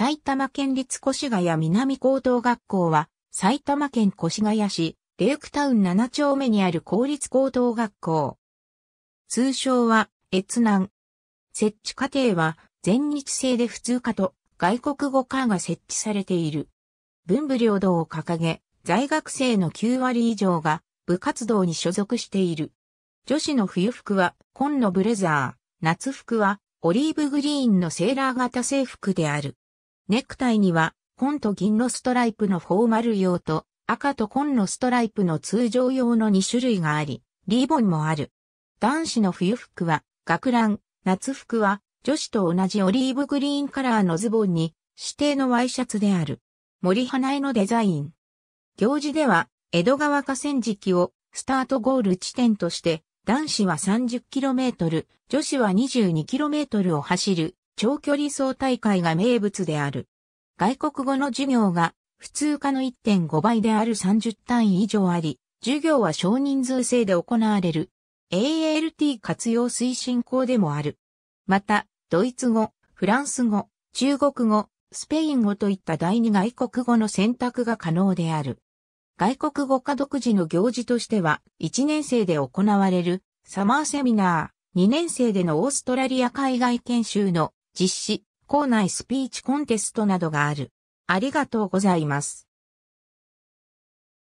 埼玉県立越谷南高等学校は、埼玉県越谷市、レークタウン7丁目にある公立高等学校。通称は、越南。設置課程は、全日制で普通科と外国語科が設置されている。文武両道を掲げ、在学生の9割以上が部活動に所属している。女子の冬服は紺のブレザー、夏服はオリーブグリーンのセーラー型制服である。ネクタイには、紺と銀のストライプのフォーマル用と、赤と紺のストライプの通常用の2種類があり、リーボンもある。男子の冬服は、学ラン、夏服は、女子と同じオリーブグリーンカラーのズボンに、指定のワイシャツである。森花絵のデザイン。行事では、江戸川河川敷を、スタートゴール地点として、男子は 30km、女子は 22km を走る長距離走大会が名物である。外国語の授業が普通科の1.5倍である30単位以上あり、授業は少人数制で行われる ALT 活用推進校でもある。また、ドイツ語、フランス語、中国語、スペイン語といった第二外国語の選択が可能である。外国語科独自の行事としては、1年生で行われるサマーセミナー、2年生でのオーストラリア海外研修の実施、校内スピーチコンテストなどがある。ありがとうございます。